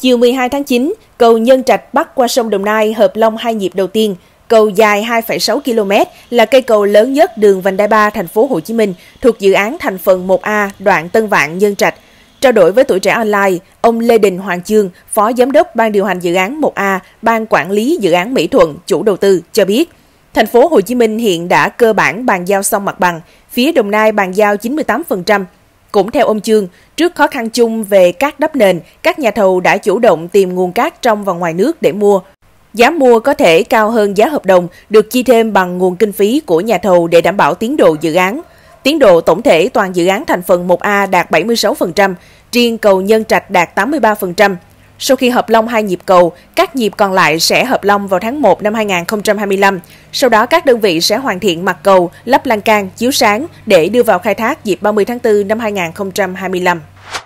Chiều 12 tháng 9, cầu Nhân Trạch bắc qua sông Đồng Nai hợp long hai nhịp đầu tiên. Cầu dài 2,6 km là cây cầu lớn nhất đường vành đai 3 thành phố Hồ Chí Minh thuộc dự án thành phần 1A đoạn Tân Vạn Nhân Trạch. Trao đổi với tuổi trẻ online, ông Lê Đình Hoàng Chương, Phó Giám đốc Ban điều hành dự án 1A, Ban quản lý dự án Mỹ Thuận, chủ đầu tư cho biết, thành phố Hồ Chí Minh hiện đã cơ bản bàn giao xong mặt bằng, phía Đồng Nai bàn giao 98%, cũng theo ông Trương, trước khó khăn chung về cát đắp nền, các nhà thầu đã chủ động tìm nguồn cát trong và ngoài nước để mua. Giá mua có thể cao hơn giá hợp đồng, được chi thêm bằng nguồn kinh phí của nhà thầu để đảm bảo tiến độ dự án. Tiến độ tổng thể toàn dự án thành phần 1A đạt 76%, riêng cầu Nhân Trạch đạt 83%. Sau khi hợp long hai nhịp cầu, các nhịp còn lại sẽ hợp long vào tháng 1 năm 2025. Sau đó các đơn vị sẽ hoàn thiện mặt cầu, lắp lan can, chiếu sáng để đưa vào khai thác dịp 30 tháng 4 năm 2025.